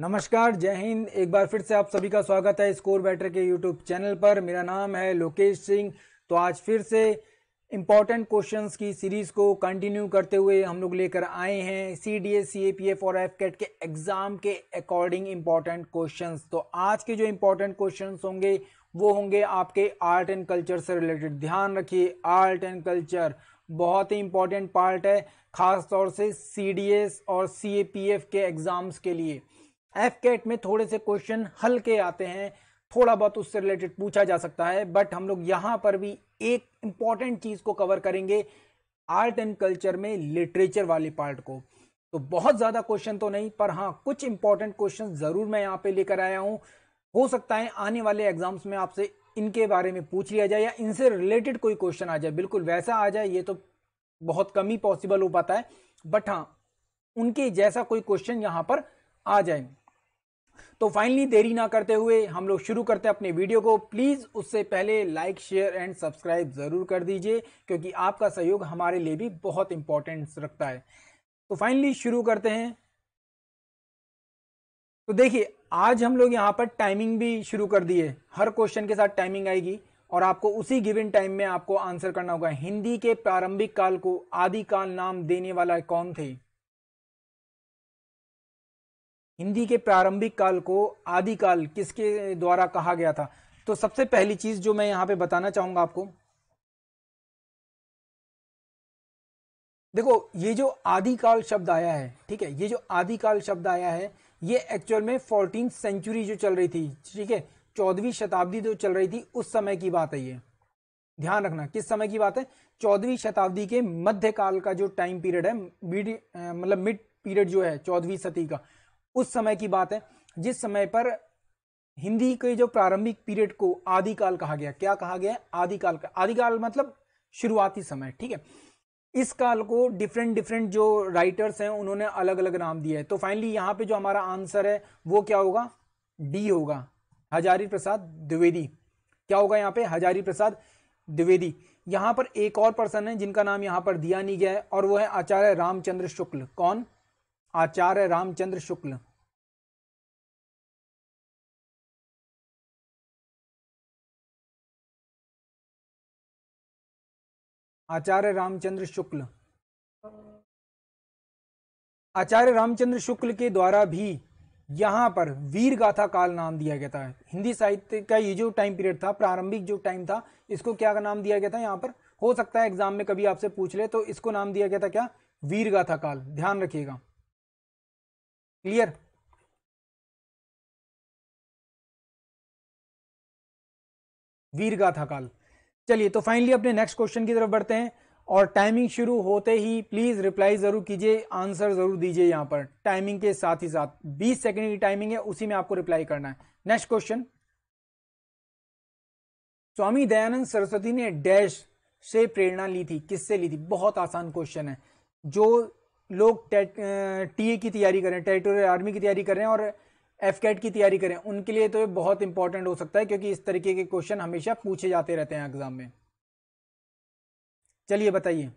नमस्कार जय हिंद एक बार फिर से आप सभी का स्वागत है स्कोर बैटर के यूट्यूब चैनल पर मेरा नाम है लोकेश सिंह तो आज फिर से इम्पॉर्टेंट क्वेश्चंस की सीरीज को कंटिन्यू करते हुए हम लोग लेकर आए हैं C D S C A P F और एफ कैट के एग्जाम के अकॉर्डिंग इम्पॉर्टेंट क्वेश्चंस तो आज के जो इम्पोर्टेंट क्वेश्चंस होंगे वो होंगे आपके आर्ट एंड कल्चर से रिलेटेड ध्यान रखिए आर्ट एंड कल्चर बहुत ही इम्पोर्टेंट पार्ट है खास तौर से सी डी एस और सी ए पी एफ के एग्ज़ाम्स के लिए एफ कैट में थोड़े से क्वेश्चन हल्के आते हैं थोड़ा बहुत उससे रिलेटेड पूछा जा सकता है बट हम लोग यहाँ पर भी एक इंपॉर्टेंट चीज़ को कवर करेंगे आर्ट एंड कल्चर में लिटरेचर वाले पार्ट को तो बहुत ज़्यादा क्वेश्चन तो नहीं पर हाँ कुछ इंपॉर्टेंट क्वेश्चन ज़रूर मैं यहाँ पे लेकर आया हूँ हो सकता है आने वाले एग्जाम्स में आपसे इनके बारे में पूछ लिया जाए या इनसे रिलेटेड कोई क्वेश्चन आ जाए बिल्कुल वैसा आ जाए ये तो बहुत कम ही पॉसिबल हो पाता है बट हाँ उनके जैसा कोई क्वेश्चन यहाँ पर आ जाए तो फाइनली देरी ना करते हुए हम लोग शुरू करते हैं अपने वीडियो को प्लीज़ उससे पहले लाइक शेयर एंड सब्सक्राइब ज़रूर कर दीजिए क्योंकि आपका सहयोग हमारे लिए भी बहुत इंपॉर्टेंट रखता है तो फाइनली शुरू करते हैं तो देखिए आज हम लोग यहां पर टाइमिंग भी शुरू कर दी है हर क्वेश्चन के साथ टाइमिंग आएगी और आपको उसी गिवन टाइम में आपको आंसर करना होगा हिंदी के प्रारंभिक काल को आदि काल नाम देने वाला कौन थे हिंदी के प्रारंभिक काल को आदिकाल किसके द्वारा कहा गया था तो सबसे पहली चीज जो मैं यहां पे बताना चाहूंगा आपको देखो ये जो आदिकाल शब्द आया है ठीक है ये जो आदिकाल शब्द आया है ये एक्चुअल में फोर्टीन सेंचुरी जो चल रही थी ठीक है चौदहवीं शताब्दी जो चल रही थी उस समय की बात है ये ध्यान रखना किस समय की बात है चौदहवीं शताब्दी के मध्यकाल का जो टाइम पीरियड है मिड मतलब मिड पीरियड जो है चौदहवीं सती का उस समय की बात है जिस समय पर हिंदी के जो प्रारंभिक पीरियड को आदिकाल कहा गया क्या कहा गया आदिकाल का आदिकाल मतलब शुरुआती समय ठीक है इस काल को डिफरेंट डिफरेंट जो राइटर्स हैं उन्होंने अलग अलग नाम दिया है तो फाइनली यहां पे जो हमारा आंसर है वो क्या होगा डी होगा हजारी प्रसाद द्विवेदी क्या होगा यहाँ पे हजारी प्रसाद द्विवेदी यहां पर एक और पर्सन है जिनका नाम यहाँ पर दिया नहीं गया है और वो है आचार्य रामचंद्र शुक्ल कौन आचार्य रामचंद्र शुक्ल आचार्य रामचंद्र शुक्ल आचार्य रामचंद्र शुक्ल के द्वारा भी यहाँ पर वीर गाथा काल नाम दिया गया था हिंदी साहित्य का ये जो टाइम पीरियड था प्रारंभिक जो टाइम था इसको क्या नाम दिया गया था यहाँ पर हो सकता है एग्जाम में कभी आपसे पूछ ले तो इसको नाम दिया गया था क्या वीर गाथा काल ध्यान रखिएगा क्लियर वीर गाथा काल चलिए तो फाइनली अपने नेक्स्ट क्वेश्चन की तरफ बढ़ते हैं और टाइमिंग शुरू होते ही प्लीज रिप्लाई जरूर कीजिए आंसर जरूर दीजिए यहां पर टाइमिंग के साथ ही साथ 20 सेकंड की टाइमिंग है उसी में आपको रिप्लाई करना है नेक्स्ट क्वेश्चन स्वामी दयानंद सरस्वती ने डैश से प्रेरणा ली थी किससे ली थी बहुत आसान क्वेश्चन है जो लोग टी की तैयारी करें टेरिटोरियल आर्मी की तैयारी करें और एफ कैट की तैयारी करें उनके लिए तो ये बहुत इंपॉर्टेंट हो सकता है क्योंकि इस तरीके के क्वेश्चन हमेशा पूछे जाते रहते हैं एग्जाम में चलिए बताइए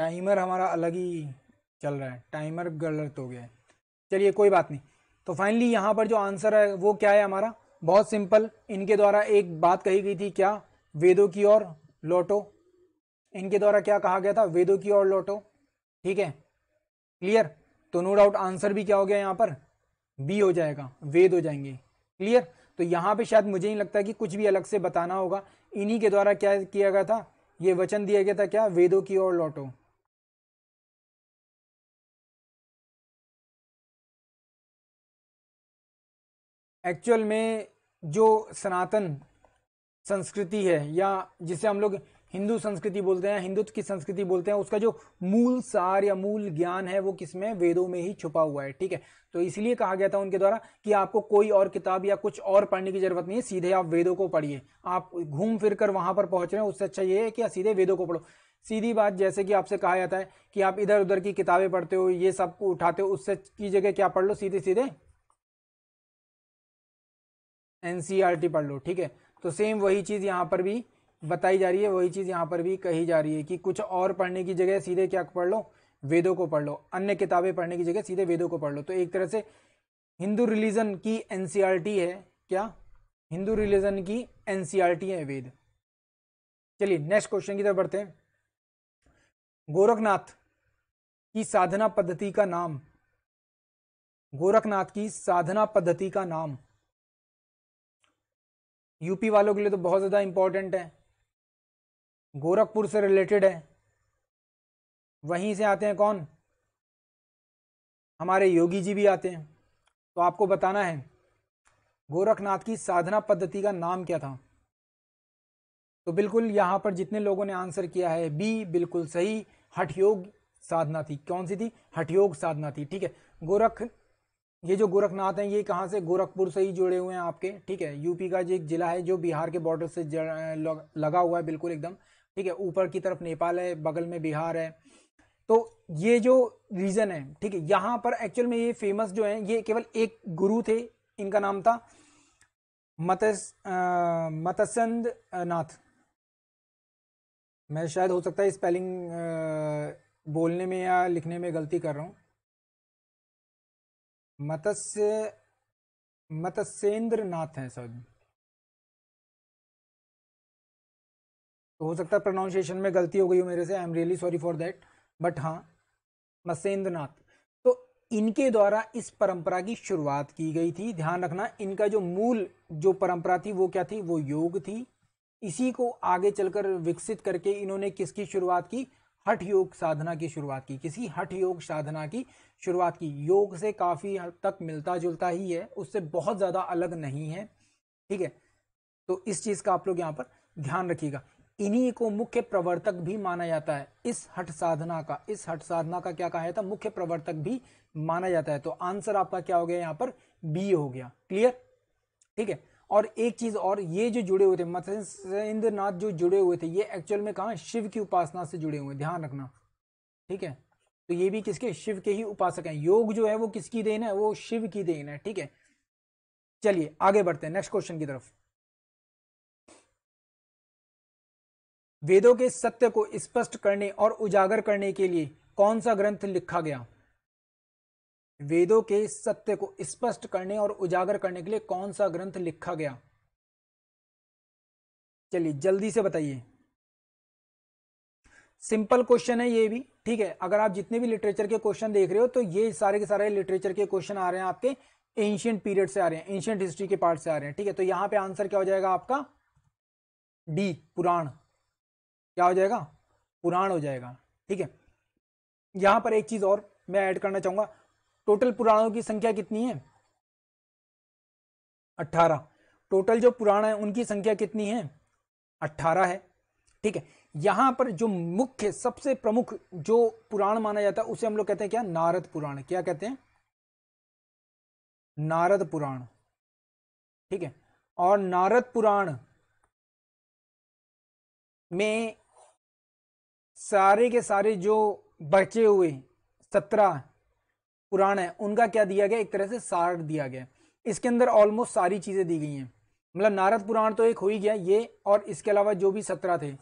टाइमर हमारा अलग ही चल रहा है टाइमर गलत हो गया है चलिए कोई बात नहीं तो फाइनली यहाँ पर जो आंसर है वो क्या है हमारा बहुत सिंपल इनके द्वारा एक बात कही गई थी क्या वेदों की ओर लौटो इनके द्वारा क्या कहा गया था वेदों की ओर लौटो ठीक है क्लियर तो नो डाउट आंसर भी क्या हो गया यहाँ पर बी हो जाएगा वेद हो जाएंगे क्लियर तो यहाँ पे शायद मुझे नहीं लगता कि कुछ भी अलग से बताना होगा इन्हीं के द्वारा क्या किया गया था ये वचन दिया गया था क्या वेदों की ओर लौटो एक्चुअल में जो सनातन संस्कृति है या जिसे हम लोग हिंदू संस्कृति बोलते हैं हिंदुत्व की संस्कृति बोलते हैं उसका जो मूल सार या मूल ज्ञान है वो किसमें वेदों में ही छुपा हुआ है ठीक है तो इसलिए कहा गया था उनके द्वारा कि आपको कोई और किताब या कुछ और पढ़ने की जरूरत नहीं है सीधे आप वेदों को पढ़िए आप घूम फिर कर वहां पर पहुंच रहे हैं उससे अच्छा ये है कि सीधे वेदों को पढ़ो सीधी बात जैसे कि आपसे कहा जाता है कि आप इधर उधर की किताबें पढ़ते हो ये सब उठाते हो उससे की जगह क्या पढ़ लो सीधे सीधे एनसीईआरटी e पढ़ लो ठीक है तो सेम वही चीज़ यहाँ पर भी बताई जा रही है वही चीज़ यहाँ पर भी कही जा रही है कि कुछ और पढ़ने की जगह सीधे क्या पढ़ लो वेदों को पढ़ लो अन्य किताबें पढ़ने की जगह सीधे वेदों को पढ़ लो तो एक तरह से हिंदू रिलीजन की एनसीईआरटी e है क्या हिंदू रिलीजन की एनसीईआरटी e है वेद चलिए नेक्स्ट क्वेश्चन की तरफ बढ़ते हैं गोरखनाथ की साधना पद्धति का नाम गोरखनाथ की साधना पद्धति का नाम यूपी वालों के लिए तो बहुत ज़्यादा इम्पोर्टेंट है गोरखपुर से रिलेटेड है वहीं से आते हैं कौन हमारे योगी जी भी आते हैं तो आपको बताना है गोरखनाथ की साधना पद्धति का नाम क्या था तो बिल्कुल यहाँ पर जितने लोगों ने आंसर किया है बी बिल्कुल सही हठयोग साधना थी कौन सी थी हठयोग साधना थी ठीक है गोरख ये जो गोरखनाथ हैं ये कहाँ से गोरखपुर से ही जुड़े हुए हैं आपके ठीक है यूपी का जो एक जिला है जो बिहार के बॉर्डर से लगा हुआ है बिल्कुल एकदम ठीक है ऊपर की तरफ नेपाल है बगल में बिहार है तो ये जो रीजन है ठीक है यहाँ पर एक्चुअल में ये फेमस जो है ये केवल एक गुरु थे इनका नाम था मतस मतसंद नाथ मैं शायद हो सकता है स्पेलिंग बोलने में या लिखने में गलती कर रहा हूँ मत्स्य मत्स्येंद्र नाथ सर सब तो हो सकता है प्रोनाउंसिएशन में गलती हो गई हो मेरे से I am really sorry for that but हाँ मत्स्येंद्र नाथ तो इनके द्वारा इस परंपरा की शुरुआत की गई थी ध्यान रखना इनका जो मूल जो परंपरा थी वो क्या थी वो योग थी इसी को आगे चलकर विकसित करके इन्होंने किसकी शुरुआत की हठ योग साधना की शुरुआत की किसी हठ योग साधना की शुरुआत की योग से काफ़ी हद तक मिलता जुलता ही है उससे बहुत ज़्यादा अलग नहीं है ठीक है तो इस चीज़ का आप लोग यहाँ पर ध्यान रखिएगा इन्हीं को मुख्य प्रवर्तक भी माना जाता है इस हठ साधना का इस हठ साधना का क्या कहा था मुख्य प्रवर्तक भी माना जाता है तो आंसर आपका क्या हो गया यहाँ पर बी हो गया क्लियर ठीक है और एक चीज़ और ये जो जुड़े हुए थे मत्स्येंद्र नाथ जो जुड़े हुए थे ये एक्चुअल में कहा शिव की उपासना से जुड़े हुए ध्यान रखना ठीक है तो ये भी किसके शिव के ही उपासक हैं योग जो है वो किसकी देन है वो शिव की देन है ठीक है चलिए आगे बढ़ते हैं नेक्स्ट क्वेश्चन की तरफ वेदों के सत्य को स्पष्ट करने और उजागर करने के लिए कौन सा ग्रंथ लिखा गया वेदों के सत्य को स्पष्ट करने और उजागर करने के लिए कौन सा ग्रंथ लिखा गया चलिए जल्दी से बताइए सिंपल क्वेश्चन है ये भी ठीक है अगर आप जितने भी लिटरेचर के क्वेश्चन देख रहे हो तो ये सारे के सारे लिटरेचर के क्वेश्चन आ रहे हैं आपके एंशियंट पीरियड से आ रहे हैं एंशियंट हिस्ट्री के पार्ट से आ रहे हैं ठीक है तो यहां पे आंसर क्या हो जाएगा आपका डी पुराण क्या हो जाएगा पुराण हो जाएगा ठीक है यहां पर एक चीज और मैं ऐड करना चाहूंगा टोटल पुराणों की संख्या कितनी है अट्ठारह टोटल जो पुराण है उनकी संख्या कितनी है अट्ठारह है ठीक है यहां पर जो मुख्य सबसे प्रमुख जो पुराण माना जाता है उसे हम लोग कहते हैं क्या नारद पुराण क्या कहते हैं नारद पुराण ठीक है और नारद पुराण में सारे के सारे जो बचे हुए सत्रह पुराण है उनका क्या दिया गया एक तरह से सार दिया गया इसके अंदर ऑलमोस्ट सारी चीज़ें दी गई हैं मतलब नारद पुराण तो एक हो ही गया ये और इसके अलावा जो भी सत्रह थे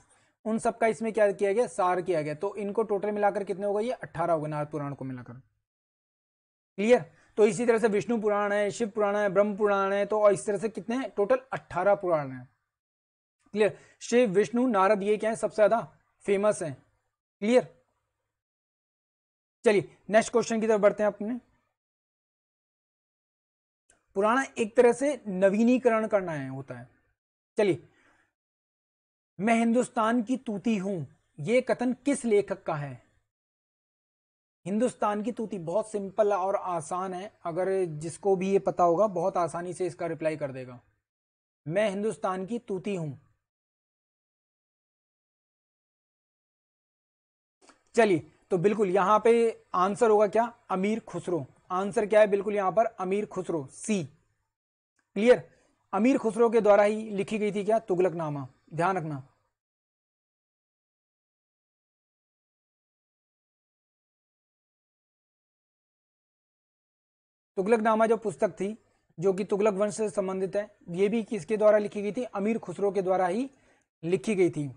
उन सब का इसमें क्या किया गया सार किया गया तो इनको टोटल मिलाकर कितने होगा ये अट्ठारह होगा नारद पुराण को मिलाकर क्लियर तो इसी तरह से विष्णु पुराण है शिव पुराण है ब्रह्म पुराण है तो और इस तरह से कितने हैं टोटल अट्ठारह पुराण है क्लियर शिव विष्णु नारद ये क्या है सबसे ज़्यादा फेमस है क्लियर चलिए नेक्स्ट क्वेश्चन की तरफ बढ़ते हैं अपने पुराना एक तरह से नवीनीकरण करना है होता है चलिए मैं हिंदुस्तान की तूती हूं यह कथन किस लेखक का है हिंदुस्तान की तूती बहुत सिंपल और आसान है अगर जिसको भी ये पता होगा बहुत आसानी से इसका रिप्लाई कर देगा मैं हिंदुस्तान की तूती हूं चलिए तो बिल्कुल यहां पे आंसर होगा क्या अमीर खुसरो आंसर क्या है बिल्कुल यहां पर अमीर खुसरो सी क्लियर अमीर खुसरो के द्वारा ही लिखी गई थी क्या तुगलक नामा ध्यान रखना तुगलक नामा जो पुस्तक थी जो कि तुगलक वंश से संबंधित है ये भी किसके द्वारा लिखी गई थी अमीर खुसरो के द्वारा ही लिखी गई थी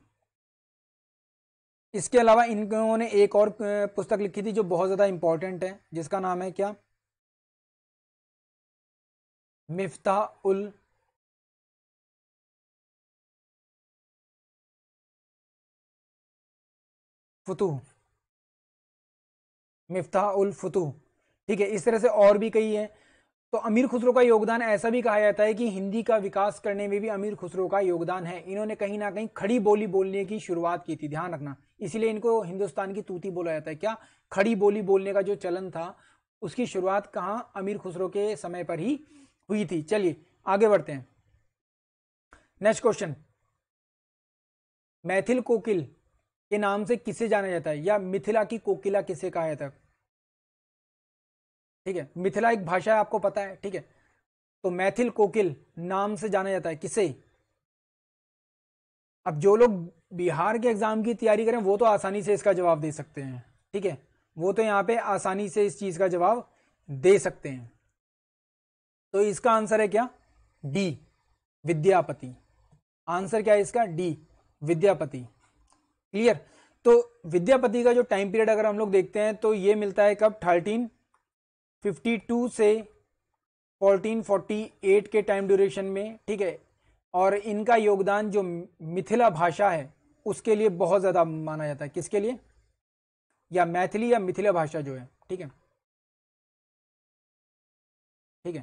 इसके अलावा इन्होंने एक और पुस्तक लिखी थी जो बहुत ज़्यादा इंपॉर्टेंट है जिसका नाम है क्या मिफ्ता उल फतूह मिफ्ता उल फतूह ठीक है इस तरह से और भी कई हैं तो अमीर खुसरो का योगदान ऐसा भी कहा जाता है कि हिंदी का विकास करने में भी अमीर खुसरो का योगदान है इन्होंने कहीं ना कहीं खड़ी बोली बोलने की शुरुआत की थी ध्यान रखना इसीलिए इनको हिंदुस्तान की तूती बोला जाता है क्या खड़ी बोली बोलने का जो चलन था उसकी शुरुआत कहाँ अमीर खुसरो के समय पर ही हुई थी चलिए आगे बढ़ते हैं नेक्स्ट क्वेश्चन मैथिल कोकिल के नाम से किसे जाना जाता है या मिथिला की कोकिला किसे कहा जाता है ठीक है मिथिला एक भाषा है आपको पता है ठीक है तो मैथिल कोकिल नाम से जाना जाता है किसे अब जो लोग बिहार के एग्ज़ाम की तैयारी करें वो तो आसानी से इसका जवाब दे सकते हैं ठीक है वो तो यहाँ पे आसानी से इस चीज़ का जवाब दे सकते हैं तो इसका आंसर है क्या डी विद्यापति आंसर क्या है इसका डी विद्यापति क्लियर तो विद्यापति का जो टाइम पीरियड अगर हम लोग देखते हैं तो ये मिलता है कब थर्टीन फिफ्टी टू से फोर्टीन फोर्टी एट के टाइम ड्यूरेशन में ठीक है और इनका योगदान जो मिथिला भाषा है उसके लिए बहुत ज़्यादा माना जाता है किसके लिए या मैथिली या मिथिला भाषा जो है ठीक है ठीक है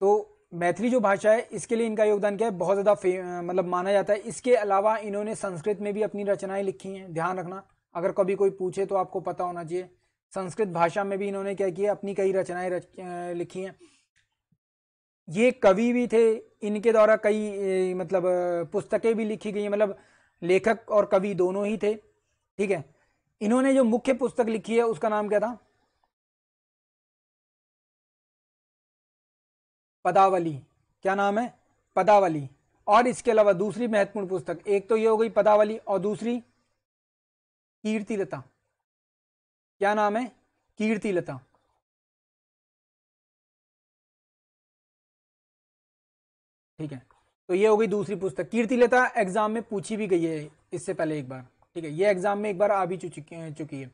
तो मैथिली जो भाषा है इसके लिए इनका योगदान क्या है बहुत ज़्यादा मतलब माना जाता है इसके अलावा इन्होंने संस्कृत में भी अपनी रचनाएं लिखी हैं ध्यान रखना अगर कभी कोई पूछे तो आपको पता होना चाहिए संस्कृत भाषा में भी इन्होंने क्या किया अपनी कई रचनाएं रच, लिखी हैं ये कवि भी थे इनके द्वारा कई मतलब पुस्तकें भी लिखी गई मतलब लेखक और कवि दोनों ही थे ठीक है इन्होंने जो मुख्य पुस्तक लिखी है उसका नाम क्या था पदावली क्या नाम है पदावली और इसके अलावा दूसरी महत्वपूर्ण पुस्तक एक तो ये हो गई पदावली और दूसरी कीर्तिलता क्या नाम है कीर्तिलता ठीक है तो ये हो गई दूसरी पुस्तक कीर्ति लता एग्जाम में पूछी भी गई है इससे पहले एक बार ठीक है ये एग्जाम में एक बार आ भी चुकी चुकी है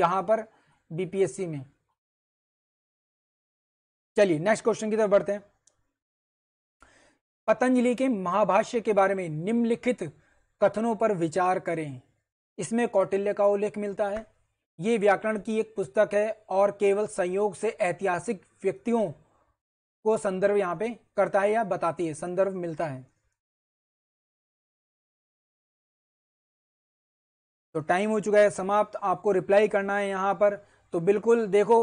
यहां पर बीपीएससी में चलिए नेक्स्ट क्वेश्चन की तरफ बढ़ते हैं पतंजलि के महाभाष्य के बारे में निम्नलिखित कथनों पर विचार करें इसमें कौटिल्य का उल्लेख मिलता है ये व्याकरण की एक पुस्तक है और केवल संयोग से ऐतिहासिक व्यक्तियों को संदर्भ यहाँ पे करता है या बताती है संदर्भ मिलता है तो टाइम हो चुका है समाप्त आपको रिप्लाई करना है यहां पर तो बिल्कुल देखो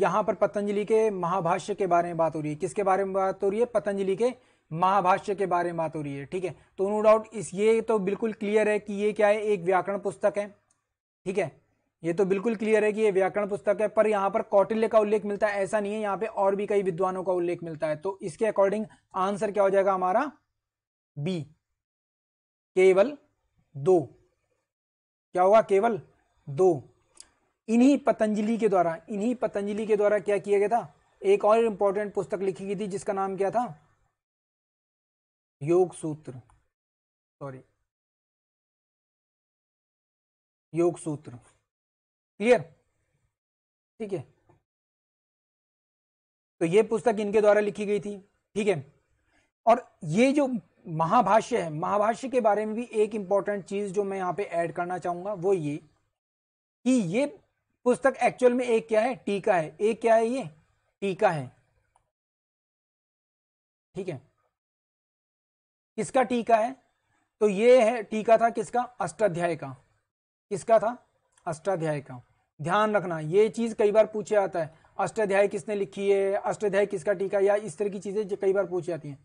यहां पर पतंजलि के महाभाष्य के बारे में बात हो रही है किसके बारे में बात हो रही है पतंजलि के महाभाष्य के बारे में बात हो रही है ठीक है तो नो डाउट इस ये तो बिल्कुल क्लियर है कि ये क्या है एक व्याकरण पुस्तक है ठीक है ये तो बिल्कुल क्लियर है कि ये व्याकरण पुस्तक है पर यहाँ पर कौटिल्य का उल्लेख मिलता है ऐसा नहीं है यहाँ पे और भी कई विद्वानों का उल्लेख मिलता है तो इसके अकॉर्डिंग आंसर क्या हो जाएगा हमारा बी केवल दो क्या होगा केवल दो इन्हीं पतंजलि के द्वारा इन्हीं पतंजलि के द्वारा क्या किया गया था एक और इंपॉर्टेंट पुस्तक लिखी गई थी जिसका नाम क्या था योग सूत्र सॉरी योग सूत्र क्लियर ठीक है तो ये पुस्तक इनके द्वारा लिखी गई थी ठीक है और ये जो महाभाष्य है महाभाष्य के बारे में भी एक इंपॉर्टेंट चीज जो मैं यहां पे ऐड करना चाहूंगा वो ये कि ये पुस्तक एक्चुअल में एक क्या है टीका है एक क्या है ये टीका है ठीक है किसका टीका है तो ये है टीका था किसका अष्टाध्याय का किसका था अष्टाध्याय का ध्यान रखना ये चीज़ कई बार पूछे जाता है अष्टाध्याय किसने लिखी है अष्टाध्याय किसका टीका या इस तरह की चीज़ें कई बार पूछी जाती हैं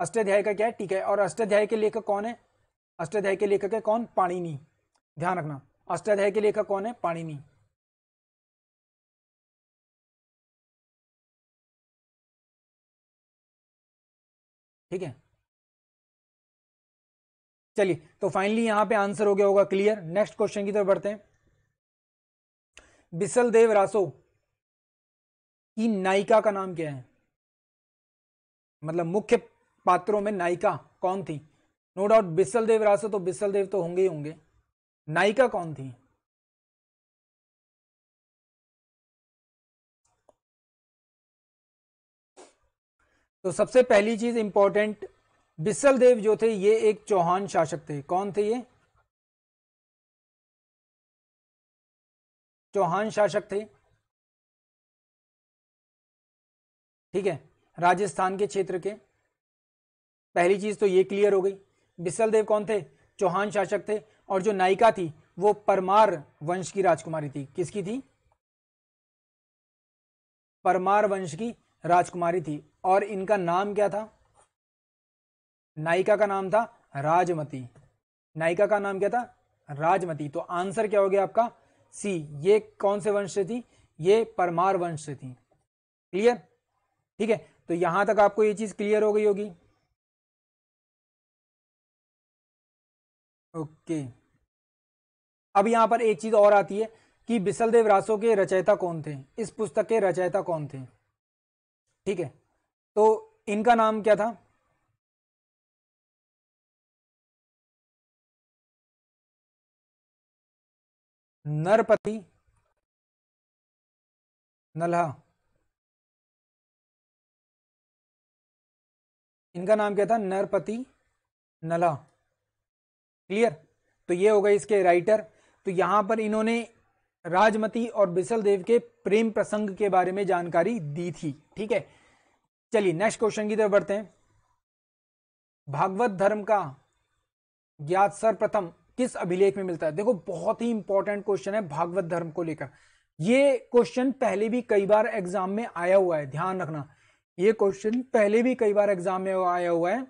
अष्टाध्याय का क्या है टीका है और अष्टाध्याय के लेखक कौन है अष्टाध्याय के लेखक है कौन पाणिनी ध्यान रखना अष्टाध्याय के लेखक कौन है पाणिनी ठीक है चलिए तो फाइनली यहां पे आंसर हो गया होगा क्लियर नेक्स्ट क्वेश्चन की तरफ बढ़ते हैं बिसल देव रासो की नायिका का नाम क्या है मतलब मुख्य पात्रों में नायिका कौन थी नो डाउट बिसल देव रासो तो बिसल देव तो होंगे ही होंगे नायिका कौन थी तो सबसे पहली चीज इंपॉर्टेंट बिसल देव जो थे ये एक चौहान शासक थे कौन थे ये चौहान शासक थे ठीक है राजस्थान के क्षेत्र के पहली चीज तो ये क्लियर हो गई बिसल देव कौन थे चौहान शासक थे और जो नायिका थी वो परमार वंश की राजकुमारी थी किसकी थी परमार वंश की राजकुमारी थी और इनका नाम क्या था नायिका का नाम था राजमती नायिका का नाम क्या था राजमती तो आंसर क्या हो गया आपका सी ये कौन से वंश से थी ये परमार वंश से थी क्लियर ठीक है तो यहां तक आपको ये चीज क्लियर हो गई होगी ओके अब यहां पर एक चीज और आती है कि बिसलदेव रासो के रचयिता कौन थे इस पुस्तक के रचयिता कौन थे ठीक है तो इनका नाम क्या था नरपति नल्हा इनका नाम क्या था नरपति नल्हा क्लियर तो ये हो गए इसके राइटर तो यहां पर इन्होंने राजमती और बिसल देव के प्रेम प्रसंग के बारे में जानकारी दी थी ठीक है चलिए नेक्स्ट क्वेश्चन की तरफ बढ़ते हैं भागवत धर्म का ज्ञात सर्वप्रथम किस अभिलेख में मिलता है देखो बहुत ही इंपॉर्टेंट क्वेश्चन है भागवत धर्म को लेकर ये क्वेश्चन पहले भी कई बार एग्जाम में आया हुआ है ध्यान रखना ये क्वेश्चन पहले भी कई बार एग्जाम में आया हुआ है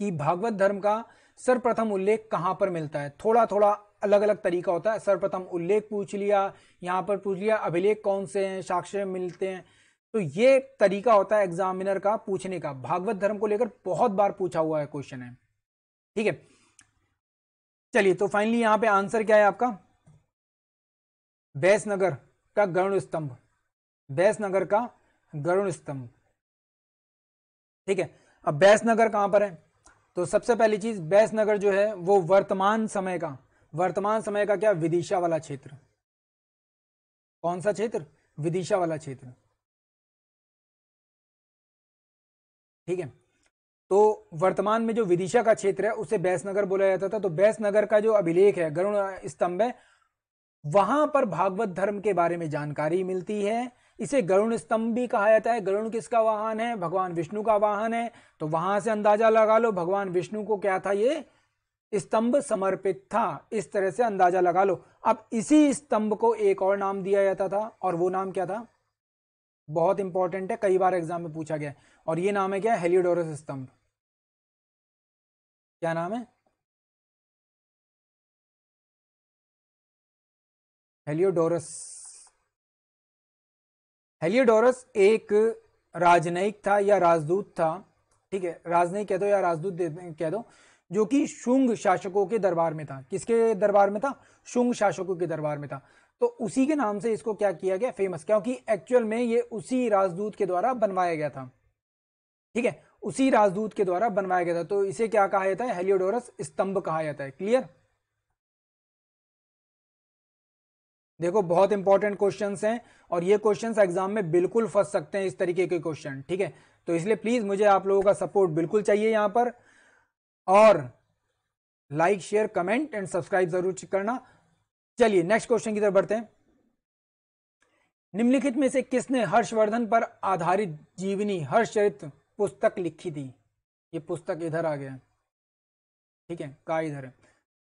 कि भागवत धर्म का सर्वप्रथम उल्लेख कहां पर मिलता है थोड़ा थोड़ा अलग अलग तरीका होता है सर्वप्रथम उल्लेख पूछ लिया यहां पर पूछ लिया अभिलेख कौन से हैं साक्ष्य मिलते हैं तो ये तरीका होता है एग्जामिनर का पूछने का भागवत धर्म को लेकर बहुत बार पूछा हुआ है क्वेश्चन है ठीक है चलिए तो फाइनली यहां पे आंसर क्या है आपका वैसनगर का गरुण स्तंभ वैसनगर का गरुण स्तंभ ठीक है अब बैसनगर कहां पर है तो सबसे पहली चीज बैसनगर जो है वो वर्तमान समय का वर्तमान समय का क्या विदिशा वाला क्षेत्र कौन सा क्षेत्र विदिशा वाला क्षेत्र ठीक है तो वर्तमान में जो विदिशा का क्षेत्र है उसे बैसनगर बोला जाता था तो बैसनगर का जो अभिलेख है गरुण स्तंभ है वहां पर भागवत धर्म के बारे में जानकारी मिलती है इसे गरुण स्तंभ भी कहा जाता है गरुण किसका वाहन है भगवान विष्णु का वाहन है तो वहां से अंदाजा लगा लो भगवान विष्णु को क्या था ये स्तंभ समर्पित था इस तरह से अंदाजा लगा लो अब इसी स्तंभ को एक और नाम दिया जाता था और वो नाम क्या था बहुत इंपॉर्टेंट है कई बार एग्जाम में पूछा गया और ये नाम है क्या हेलियोडोरस स्तंभ क्या नाम है हेलियोडोरस हेलियोडोरस एक राजनयिक था या राजदूत था ठीक है राजनयिक कह दो या राजदूत कह दो जो कि शुंग शासकों के दरबार में था किसके दरबार में था शुंग शासकों के दरबार में था तो उसी के नाम से इसको क्या किया गया फेमस क्योंकि एक्चुअल में ये उसी राजदूत के द्वारा बनवाया गया था ठीक है उसी राजदूत के द्वारा बनवाया गया था तो इसे क्या कहा जाता है हेलियोडोरस स्तंभ कहा जाता है क्लियर देखो बहुत इंपॉर्टेंट क्वेश्चन हैं और ये क्वेश्चन एग्जाम में बिल्कुल फंस सकते हैं इस तरीके के क्वेश्चन ठीक है तो इसलिए प्लीज मुझे आप लोगों का सपोर्ट बिल्कुल चाहिए यहां पर और like share comment and subscribe जरूर करना चलिए नेक्स्ट क्वेश्चन की तरफ बढ़ते हैं निम्नलिखित में से किसने हर्षवर्धन पर आधारित जीवनी हर्षचरित्र पुस्तक लिखी थी ये पुस्तक इधर आ गया ठीक है का इधर है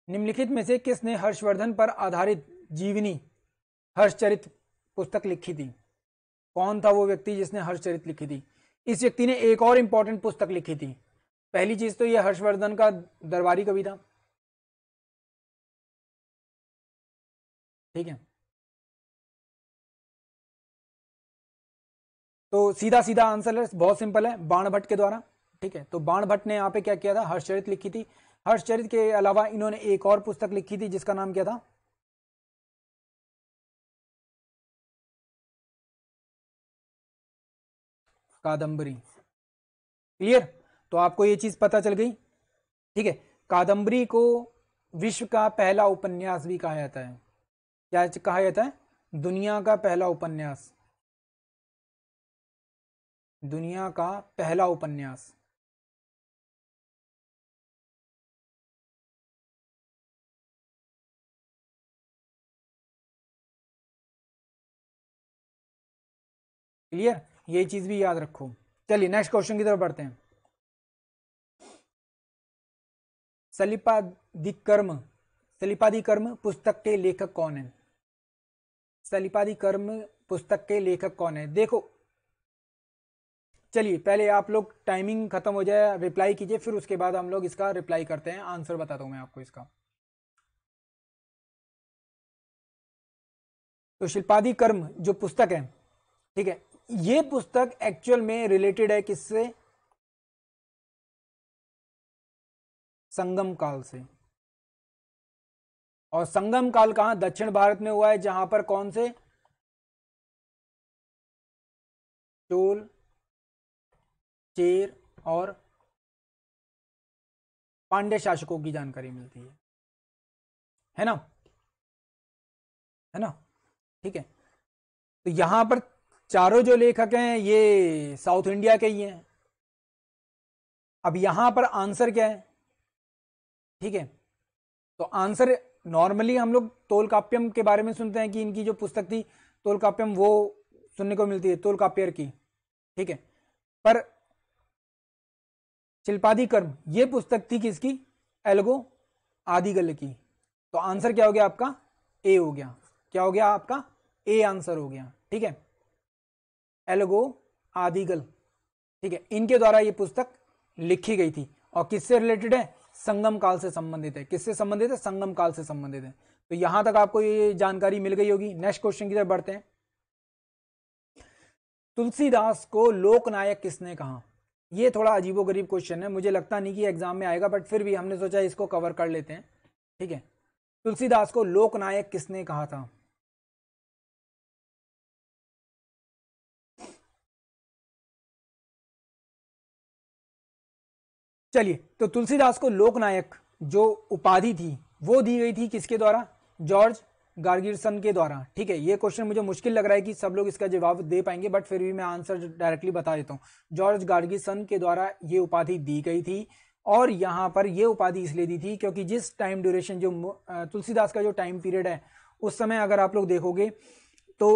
निम्नलिखित में से किसने हर्षवर्धन पर आधारित जीवनी हर्षचरित पुस्तक लिखी थी कौन था वो व्यक्ति जिसने हर्षचरित लिखी थी इस व्यक्ति ने एक और इंपॉर्टेंट पुस्तक लिखी थी पहली चीज तो ये हर्षवर्धन का दरबारी कवि था ठीक है तो सीधा सीधा आंसर है बहुत सिंपल है बाण भट्ट के द्वारा ठीक है तो बाण भट्ट ने यहाँ पे क्या किया था हर्षचरित लिखी थी हर्षचरित के अलावा इन्होंने एक और पुस्तक लिखी थी जिसका नाम क्या था कादंबरी क्लियर तो आपको ये चीज पता चल गई ठीक है कादंबरी को विश्व का पहला उपन्यास भी कहा जाता है क्या कहा जाता है दुनिया का पहला उपन्यास दुनिया का पहला उपन्यास क्लियर ये चीज भी याद रखो चलिए नेक्स्ट क्वेश्चन की तरफ बढ़ते हैं सलिपाधिकर्म सलिपाधिकर्म पुस्तक के लेखक कौन है सलिपाधिकर्म पुस्तक के लेखक कौन है देखो चलिए पहले आप लोग टाइमिंग खत्म हो जाए रिप्लाई कीजिए फिर उसके बाद हम लोग इसका रिप्लाई करते हैं आंसर बताता हूँ मैं आपको इसका तो शिल्पादी कर्म जो पुस्तक है ठीक है ये पुस्तक एक्चुअल में रिलेटेड है किससे संगम काल से और संगम काल कहा दक्षिण भारत में हुआ है जहां पर कौन से चोल चेर और पांडे शासकों की जानकारी मिलती है है ना है ना ठीक है तो यहां पर चारों जो लेखक हैं ये साउथ इंडिया के ही हैं अब यहां पर आंसर क्या है ठीक है तो आंसर नॉर्मली हम लोग तोलकाप्यम के बारे में सुनते हैं कि इनकी जो पुस्तक थी तोलकाप्यम वो सुनने को मिलती है तोलकाप्यर की ठीक है पर शिल्पादि कर्म ये पुस्तक थी किसकी एल्गो आदिगल की तो आंसर क्या हो गया आपका ए हो गया क्या हो गया आपका ए आंसर हो गया ठीक है एल्गो आदिगल ठीक है इनके द्वारा ये पुस्तक लिखी गई थी और किससे रिलेटेड है संगम काल से संबंधित है किससे संबंधित है संगम काल से संबंधित है तो यहां तक आपको ये जानकारी मिल गई होगी नेक्स्ट क्वेश्चन की तरफ बढ़ते हैं तुलसीदास को लोकनायक किसने कहा ये थोड़ा अजीबोगरीब क्वेश्चन है मुझे लगता नहीं कि एग्जाम में आएगा बट फिर भी हमने सोचा इसको कवर कर लेते हैं ठीक है तुलसीदास को लोकनायक किसने कहा था चलिए तो तुलसीदास को लोकनायक जो उपाधि थी वो दी गई थी किसके द्वारा जॉर्ज गार्गिरसन के द्वारा ठीक है ये क्वेश्चन मुझे मुश्किल लग रहा है कि सब लोग इसका जवाब दे पाएंगे बट फिर भी मैं आंसर डायरेक्टली बता देता हूँ जॉर्ज गार्गिरसन के द्वारा ये उपाधि दी गई थी और यहाँ पर ये उपाधि इसलिए दी थी क्योंकि जिस टाइम ड्यूरेशन जो तुलसीदास का जो टाइम पीरियड है उस समय अगर आप लोग देखोगे तो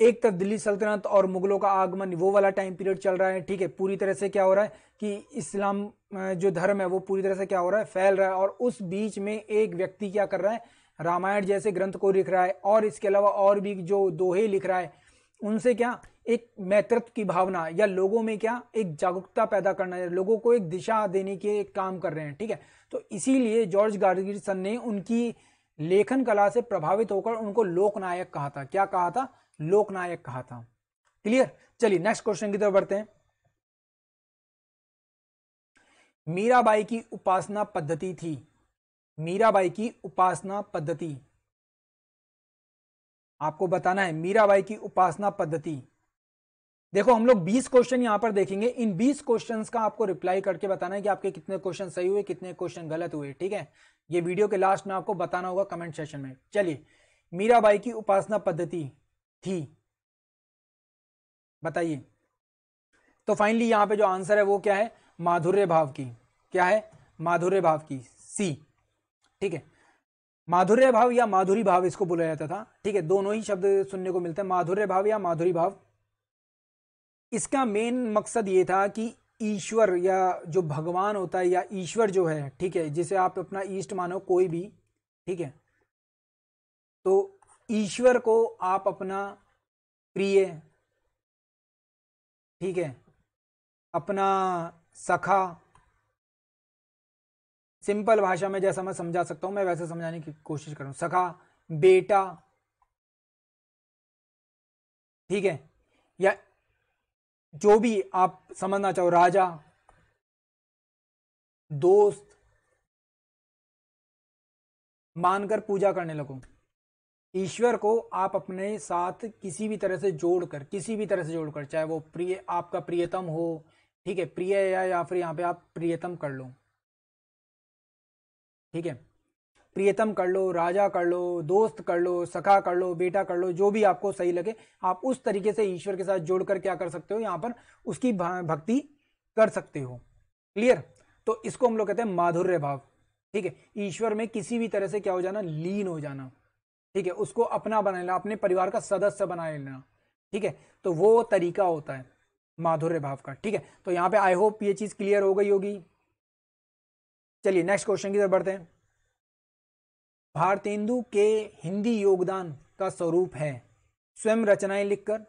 एक तरफ दिल्ली सल्तनत और मुगलों का आगमन वो वाला टाइम पीरियड चल रहा है ठीक है पूरी तरह से क्या हो रहा है कि इस्लाम जो धर्म है वो पूरी तरह से क्या हो रहा है फैल रहा है और उस बीच में एक व्यक्ति क्या कर रहा है रामायण जैसे ग्रंथ को लिख रहा है और इसके अलावा और भी जो दोहे लिख रहा है उनसे क्या एक मैतृत्व की भावना या लोगों में क्या एक जागरूकता पैदा करना है लोगों को एक दिशा देने के एक काम कर रहे हैं ठीक है तो इसीलिए जॉर्ज गार्गिसन ने उनकी लेखन कला से प्रभावित होकर उनको लोकनायक कहा था क्या कहा था लोकनायक कहा था क्लियर चलिए नेक्स्ट क्वेश्चन की तरफ बढ़ते हैं मीराबाई की उपासना पद्धति थी मीराबाई की उपासना पद्धति आपको बताना है मीराबाई की उपासना पद्धति देखो हम लोग 20 क्वेश्चन यहां पर देखेंगे इन 20 क्वेश्चंस का आपको रिप्लाई करके बताना है कि आपके कितने क्वेश्चन सही हुए कितने क्वेश्चन गलत हुए ठीक है ये वीडियो के लास्ट में आपको बताना होगा कमेंट सेशन में चलिए मीराबाई की उपासना पद्धति थी बताइए तो फाइनली यहां पे जो आंसर है वो क्या है माधुर्य भाव की क्या है माधुर्य भाव की सी ठीक है माधुर्य भाव या माधुरी भाव इसको बोला जाता था ठीक है दोनों ही शब्द सुनने को मिलते हैं माधुर्य भाव या माधुरी भाव इसका मेन मकसद ये था कि ईश्वर या जो भगवान होता है या ईश्वर जो है ठीक है जिसे आप अपना ईष्ट मानो कोई भी ठीक है तो ईश्वर को आप अपना प्रिय ठीक है अपना सखा सिंपल भाषा में जैसा मैं समझा सकता हूं मैं वैसे समझाने की कोशिश करूं सखा बेटा ठीक है या जो भी आप समझना चाहो राजा दोस्त मानकर पूजा करने लगो ईश्वर को आप अपने साथ किसी भी तरह से जोड़कर किसी भी तरह से जोड़कर चाहे वो प्रिय आपका प्रियतम हो ठीक है प्रिय या, या फिर यहां पे आप प्रियतम कर लो ठीक है प्रियतम कर लो राजा कर लो दोस्त कर लो सखा कर लो बेटा कर लो जो भी आपको सही लगे आप उस तरीके से ईश्वर के साथ जोड़कर क्या कर सकते हो यहाँ पर उसकी भक्ति कर सकते हो क्लियर तो इसको हम लोग कहते हैं माधुर्य भाव ठीक है ईश्वर में किसी भी तरह से क्या हो जाना लीन हो जाना ठीक है उसको अपना बना लेना अपने परिवार का सदस्य बना लेना ठीक है तो वो तरीका होता है माधुर्य भाव का ठीक है तो यहाँ पे आई होप ये चीज़ क्लियर हो गई होगी चलिए नेक्स्ट क्वेश्चन की तरफ बढ़ते हैं भारतेंदु के हिंदी योगदान का स्वरूप है स्वयं रचनाएं लिखकर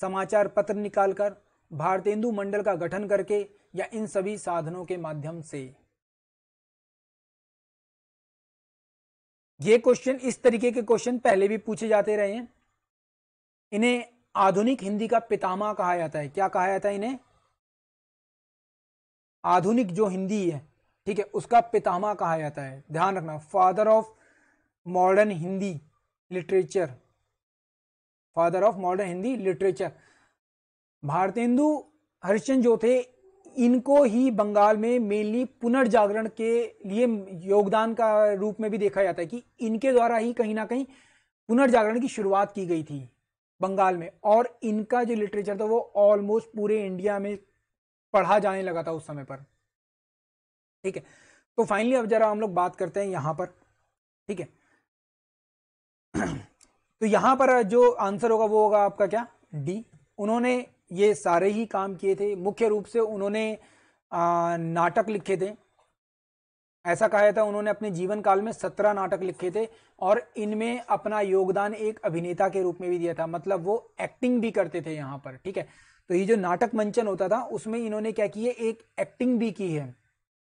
समाचार पत्र निकालकर भारतेंदु मंडल का गठन करके या इन सभी साधनों के माध्यम से ये क्वेश्चन इस तरीके के क्वेश्चन पहले भी पूछे जाते रहे हैं इन्हें आधुनिक हिंदी का पितामा कहा जाता है क्या कहा जाता है इन्हें आधुनिक जो हिंदी है ठीक है उसका पितामा कहा जाता है ध्यान रखना father of modern Hindi literature father of modern Hindi literature Bharatendu Harishchand जो थे इनको ही बंगाल में मेनली पुनर्जागरण के लिए योगदान का रूप में भी देखा जाता है कि इनके द्वारा ही कहीं ना कहीं पुनर्जागरण की शुरुआत की गई थी बंगाल में और इनका जो लिटरेचर था वो ऑलमोस्ट पूरे इंडिया में पढ़ा जाने लगा था उस समय पर ठीक है तो फाइनली अब जरा हम लोग बात करते हैं यहां पर ठीक है तो यहां पर जो आंसर होगा वो होगा आपका क्या डी उन्होंने ये सारे ही काम किए थे मुख्य रूप से उन्होंने आ, नाटक लिखे थे ऐसा कहा था उन्होंने अपने जीवन काल में सत्रह नाटक लिखे थे और इनमें अपना योगदान एक अभिनेता के रूप में भी दिया था मतलब वो एक्टिंग भी करते थे यहां पर ठीक है तो ये जो नाटक मंचन होता था उसमें इन्होंने क्या किया एक एक्टिंग भी की है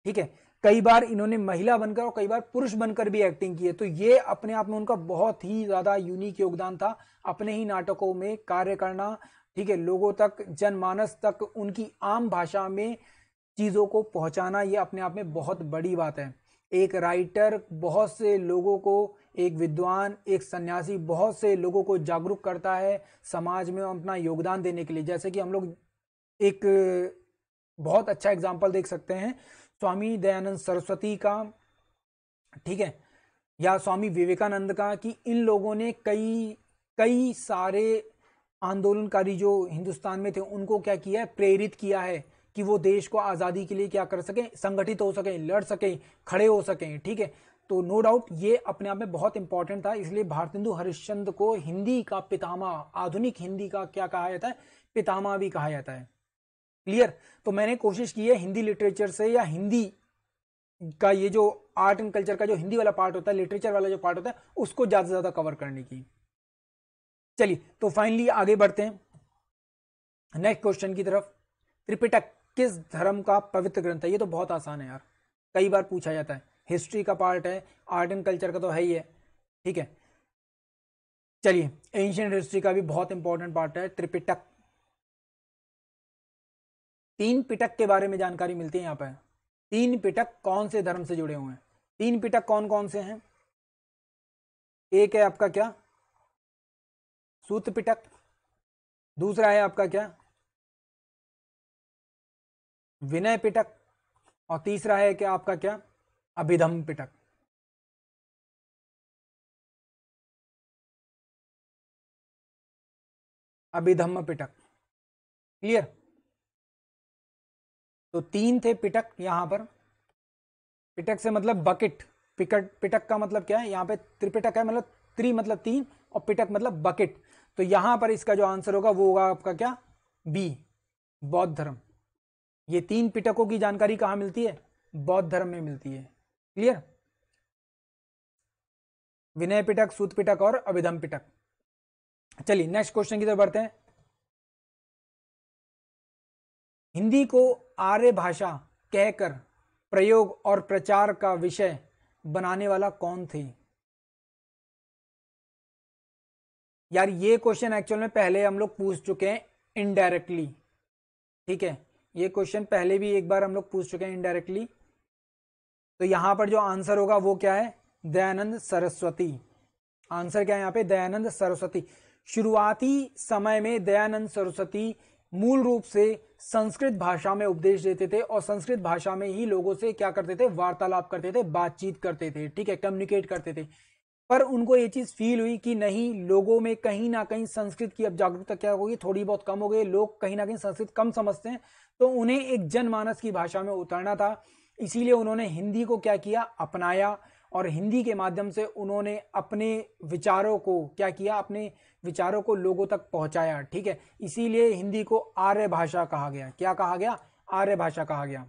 ठीक है कई बार इन्होंने महिला बनकर और कई बार पुरुष बनकर भी एक्टिंग की है तो ये अपने आप में उनका बहुत ही ज्यादा यूनिक योगदान था अपने ही नाटकों में कार्य करना ठीक है लोगों तक जनमानस तक उनकी आम भाषा में चीजों को पहुंचाना ये अपने आप में बहुत बड़ी बात है एक राइटर बहुत से लोगों को एक विद्वान एक सन्यासी बहुत से लोगों को जागरूक करता है समाज में अपना योगदान देने के लिए जैसे कि हम लोग एक बहुत अच्छा एग्जाम्पल देख सकते हैं स्वामी दयानंद सरस्वती का ठीक है या स्वामी विवेकानंद का कि इन लोगों ने कई कई सारे आंदोलनकारी जो हिंदुस्तान में थे उनको क्या किया है प्रेरित किया है कि वो देश को आज़ादी के लिए क्या कर सकें संगठित हो सकें लड़ सकें खड़े हो सकें ठीक है तो नो डाउट ये अपने आप में बहुत इंपॉर्टेंट था इसलिए भारतेंदु हरिश्चंद को हिंदी का पितामा आधुनिक हिंदी का क्या कहा जाता है पितामा भी कहा जाता है क्लियर तो मैंने कोशिश की है हिंदी लिटरेचर से या हिंदी का ये जो आर्ट एंड कल्चर का जो हिंदी वाला पार्ट होता है लिटरेचर वाला जो पार्ट होता है उसको ज़्यादा से ज़्यादा कवर करने की चलिए तो फाइनली आगे बढ़ते हैं नेक्स्ट क्वेश्चन की तरफ त्रिपिटक किस धर्म का पवित्र ग्रंथ है ये तो बहुत आसान है यार कई बार पूछा जाता है हिस्ट्री का पार्ट है आर्ट एंड कल्चर का तो है ही है ठीक है चलिए एंशियंट हिस्ट्री का भी बहुत इंपॉर्टेंट पार्ट है त्रिपिटक तीन पिटक के बारे में जानकारी मिलती है यहाँ पर तीन पिटक कौन से धर्म से जुड़े हुए हैं तीन पिटक कौन कौन से हैं एक है आपका क्या सूत पिटक दूसरा है आपका क्या विनय पिटक और तीसरा है क्या आपका क्या अभिधम पिटक अभिधम पिटक क्लियर तो तीन थे पिटक यहां पर पिटक से मतलब बकेट पिकट पिटक का मतलब क्या है यहां पे त्रिपिटक है मतलब त्रि मतलब तीन और पिटक मतलब बकेट तो यहां पर इसका जो आंसर होगा वो होगा आपका क्या बी बौद्ध धर्म ये तीन पिटकों की जानकारी कहां मिलती है बौद्ध धर्म में मिलती है क्लियर विनय पिटक सूत पिटक और अभिधम पिटक चलिए नेक्स्ट क्वेश्चन की तरफ बढ़ते हैं हिंदी को आर्य भाषा कहकर प्रयोग और प्रचार का विषय बनाने वाला कौन थे यार ये क्वेश्चन एक्चुअल में पहले हम लोग पूछ चुके हैं इनडायरेक्टली ठीक है ये क्वेश्चन पहले भी एक बार हम लोग पूछ चुके हैं इनडायरेक्टली तो यहां पर जो आंसर होगा वो क्या है दयानंद सरस्वती आंसर क्या है यहाँ पे दयानंद सरस्वती शुरुआती समय में दयानंद सरस्वती मूल रूप से संस्कृत भाषा में उपदेश देते थे और संस्कृत भाषा में ही लोगों से क्या करते थे वार्तालाप करते थे बातचीत करते थे ठीक है कम्युनिकेट करते थे पर उनको ये चीज़ फील हुई कि नहीं लोगों में कहीं ना कहीं संस्कृत की अब जागरूकता क्या होगी थोड़ी बहुत कम हो गई लोग कहीं ना कहीं संस्कृत कम समझते हैं तो उन्हें एक जनमानस की भाषा में उतरना था इसीलिए उन्होंने हिंदी को क्या किया अपनाया और हिंदी के माध्यम से उन्होंने अपने विचारों को क्या किया अपने विचारों को लोगों तक पहुंचाया ठीक है इसीलिए हिंदी को आर्य भाषा कहा गया क्या कहा गया आर्य भाषा कहा गया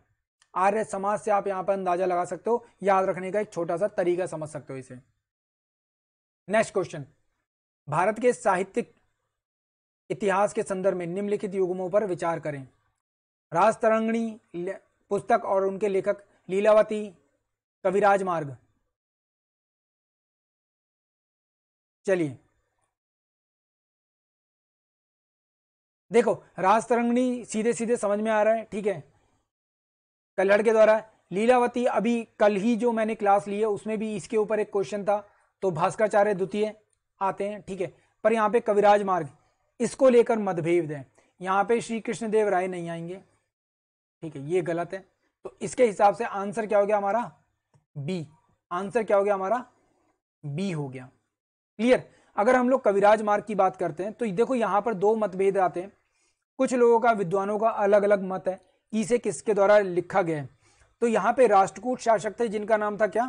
आर्य समाज से आप यहां पर अंदाजा लगा सकते हो याद रखने का एक छोटा सा तरीका समझ सकते हो इसे नेक्स्ट क्वेश्चन भारत के साहित्यिक इतिहास के संदर्भ में निम्नलिखित युगमों पर विचार करें राजतरंगणी पुस्तक और उनके लेखक लीलावती कविराज मार्ग चलिए देखो राज तरंगणी सीधे सीधे समझ में आ रहा है ठीक है कल्हड़ के द्वारा लीलावती अभी कल ही जो मैंने क्लास ली है उसमें भी इसके ऊपर एक क्वेश्चन था तो भास्कराचार्य द्वितीय आते हैं ठीक है पर यहाँ पे कविराज मार्ग इसको लेकर मतभेद है यहाँ पे श्री कृष्णदेव राय नहीं आएंगे ठीक है ये गलत है तो इसके हिसाब से आंसर क्या हो गया हमारा बी आंसर क्या हो गया हमारा बी हो गया क्लियर अगर हम लोग कविराज मार्ग की बात करते हैं तो देखो यहां पर दो मतभेद आते हैं कुछ लोगों का विद्वानों का अलग अलग मत है कि इसे किसके द्वारा लिखा गया है तो यहां पे राष्ट्रकूट शासक थे जिनका नाम था क्या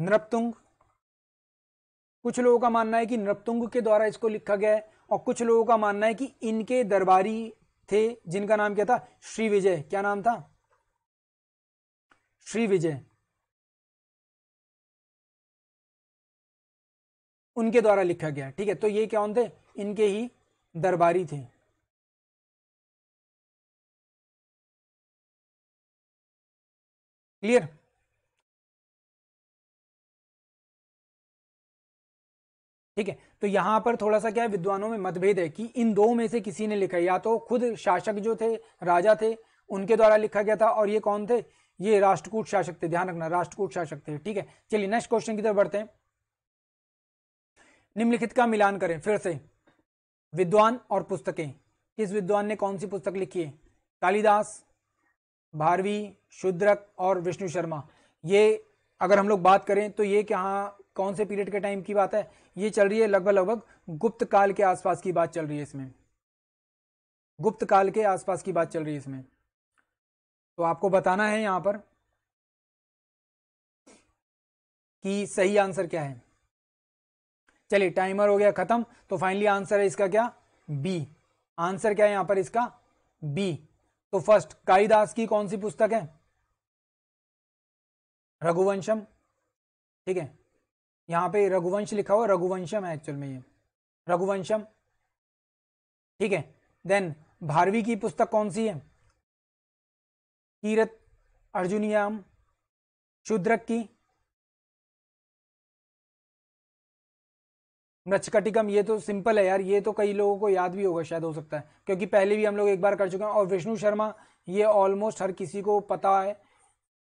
नृपतुंग कुछ लोगों का मानना है कि नृपतुंग के द्वारा इसको लिखा गया है और कुछ लोगों का मानना है कि इनके दरबारी थे जिनका नाम क्या था श्री विजय क्या नाम था श्री विजय उनके द्वारा लिखा गया ठीक है तो ये क्या थे इनके ही दरबारी थे क्लियर ठीक है तो यहां पर थोड़ा सा क्या है विद्वानों में मतभेद है कि इन दो में से किसी ने लिखा या तो खुद शासक जो थे राजा थे उनके द्वारा लिखा गया था और ये कौन थे ये राष्ट्रकूट शासक थे ध्यान रखना राष्ट्रकूट शासक थे ठीक है चलिए नेक्स्ट क्वेश्चन की तरफ बढ़ते हैं निम्नलिखित का मिलान करें फिर से विद्वान और पुस्तकें किस विद्वान ने कौन सी पुस्तक लिखी है कालिदास भारवी शुद्रक और विष्णु शर्मा ये अगर हम लोग बात करें तो ये कहाँ कौन से पीरियड के टाइम की बात है ये चल रही है लगभग लगभग गुप्त काल के आसपास की बात चल रही है इसमें गुप्त काल के आसपास की बात चल रही है इसमें तो आपको बताना है यहां पर कि सही आंसर क्या है चलिए टाइमर हो गया खत्म तो फाइनली आंसर है इसका क्या बी आंसर क्या है यहां पर इसका बी तो फर्स्ट कालिदास की कौन सी पुस्तक है रघुवंशम ठीक है यहां पे रघुवंश लिखा हुआ रघुवंशम है एक्चुअल में ये रघुवंशम ठीक है देन भारवी की पुस्तक कौन सी है कीरत अर्जुनियाम शूद्रक की नचकटिकम ये तो सिंपल है यार ये तो कई लोगों को याद भी होगा शायद हो सकता है क्योंकि पहले भी हम लोग एक बार कर चुके हैं और विष्णु शर्मा ये ऑलमोस्ट हर किसी को पता है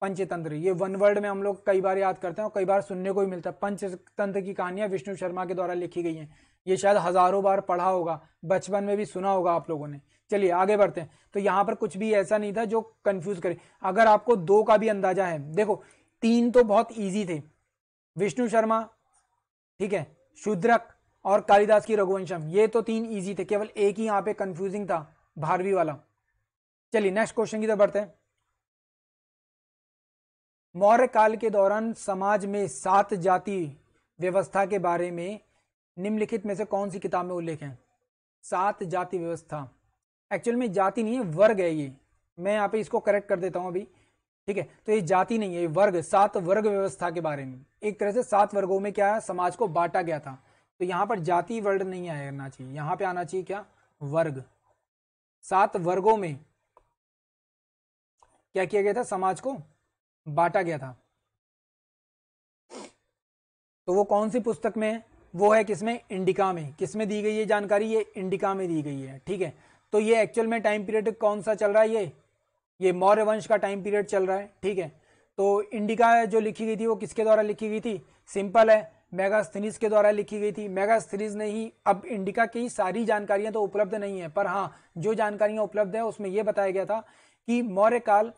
पंचतंत्र ये वन वर्ड में हम लोग कई बार याद करते हैं और कई बार सुनने को भी मिलता है पंचतंत्र की कहानियां विष्णु शर्मा के द्वारा लिखी गई हैं ये शायद हज़ारों बार पढ़ा होगा बचपन में भी सुना होगा आप लोगों ने चलिए आगे बढ़ते हैं तो यहाँ पर कुछ भी ऐसा नहीं था जो कन्फ्यूज़ करे अगर आपको दो का भी अंदाजा है देखो तीन तो बहुत ईजी थे विष्णु शर्मा ठीक है शुद्रक और कालिदास की रघुवंशम ये तो तीन ईजी थे केवल एक ही यहाँ पे कंफ्यूजिंग था भारवी वाला चलिए नेक्स्ट क्वेश्चन की तरफ बढ़ते हैं मौर्य काल के दौरान समाज में सात जाति व्यवस्था के बारे में निम्नलिखित में से कौन सी किताब में उल्लेख है सात जाति व्यवस्था एक्चुअल में जाति नहीं है वर्ग है ये मैं यहाँ पे इसको करेक्ट कर देता हूँ अभी ठीक है तो ये जाति नहीं है ये वर्ग सात वर्ग व्यवस्था के बारे में एक तरह से सात वर्गों में क्या समाज को बांटा गया था तो यहाँ पर जाति वर्ड नहीं आना चाहिए यहाँ पे आना चाहिए क्या वर्ग सात वर्गों में क्या किया गया था समाज को बांटा गया था तो वो कौन सी पुस्तक में है वो है किसमें इंडिका में किसमें दी गई है जानकारी ये इंडिका में दी गई है ठीक है तो ये एक्चुअल में टाइम पीरियड कौन सा चल रहा है ये ये मौर्य वंश का टाइम पीरियड चल रहा है ठीक है तो इंडिका जो लिखी गई थी वो किसके द्वारा लिखी गई थी सिंपल है मेगास्थनीज के द्वारा लिखी गई थी मेगास्थनीज ने ही अब इंडिका की सारी जानकारियां तो उपलब्ध नहीं है पर हाँ जो जानकारियां उपलब्ध है उसमें यह बताया गया था कि मौर्य काल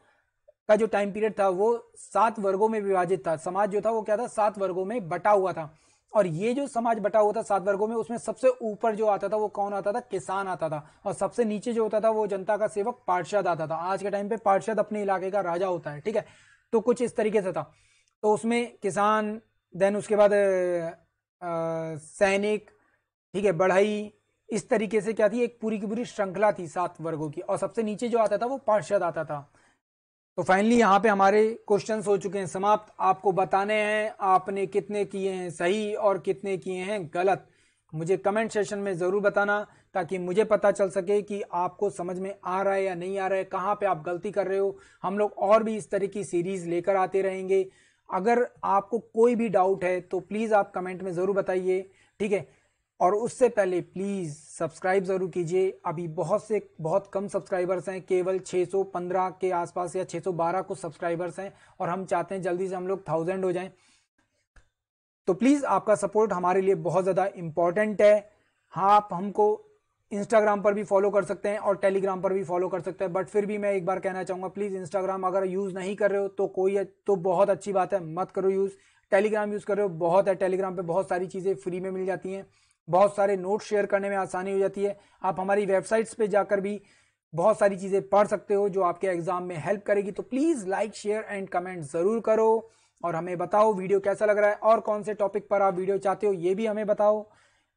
का जो टाइम पीरियड था वो सात वर्गों में विभाजित था समाज जो था वो क्या था सात वर्गों में बटा हुआ था और ये जो समाज बटा हुआ था सात वर्गों में उसमें सबसे ऊपर जो आता था वो कौन आता था किसान आता था और सबसे नीचे जो होता था वो जनता का सेवक पार्षद आता था आज के टाइम पे पार्षद अपने इलाके का राजा होता है ठीक है तो कुछ इस तरीके से था तो उसमें किसान देन उसके बाद सैनिक ठीक है बढ़ई इस तरीके से क्या थी एक पूरी की पूरी श्रृंखला थी सात वर्गों की और सबसे नीचे जो आता था वो पार्षद आता था तो फाइनली यहाँ पे हमारे क्वेश्चन हो चुके हैं समाप्त आपको बताने हैं आपने कितने किए हैं सही और कितने किए हैं गलत मुझे कमेंट सेशन में ज़रूर बताना ताकि मुझे पता चल सके कि आपको समझ में आ रहा है या नहीं आ रहा है कहाँ पे आप गलती कर रहे हो हम लोग और भी इस तरह की सीरीज़ लेकर आते रहेंगे अगर आपको कोई भी डाउट है तो प्लीज़ आप कमेंट में ज़रूर बताइए ठीक है और उससे पहले प्लीज़ सब्सक्राइब ज़रूर कीजिए अभी बहुत से बहुत कम सब्सक्राइबर्स हैं केवल 615 के आसपास या 612 कुछ सब्सक्राइबर्स हैं और हम चाहते हैं जल्दी से हम लोग थाउजेंड हो जाएं तो प्लीज़ आपका सपोर्ट हमारे लिए बहुत ज़्यादा इम्पॉर्टेंट है हाँ आप हमको इंस्टाग्राम पर भी फॉलो कर सकते हैं और टेलीग्राम पर भी फॉलो कर सकते हैं बट फिर भी मैं एक बार कहना चाहूँगा प्लीज़ इंस्टाग्राम अगर यूज़ नहीं कर रहे हो तो कोई तो बहुत अच्छी बात है मत करो यूज़ टेलीग्राम यूज़ कर रहे हो बहुत है टेलीग्राम पर बहुत सारी चीज़ें फ्री में मिल जाती हैं बहुत सारे नोट शेयर करने में आसानी हो जाती है आप हमारी वेबसाइट्स पे जाकर भी बहुत सारी चीज़ें पढ़ सकते हो जो आपके एग्जाम में हेल्प करेगी तो please like share and comment ज़रूर करो और हमें बताओ वीडियो कैसा लग रहा है और कौन से टॉपिक पर आप वीडियो चाहते हो ये भी हमें बताओ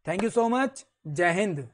थैंक यू सो मच जय हिंद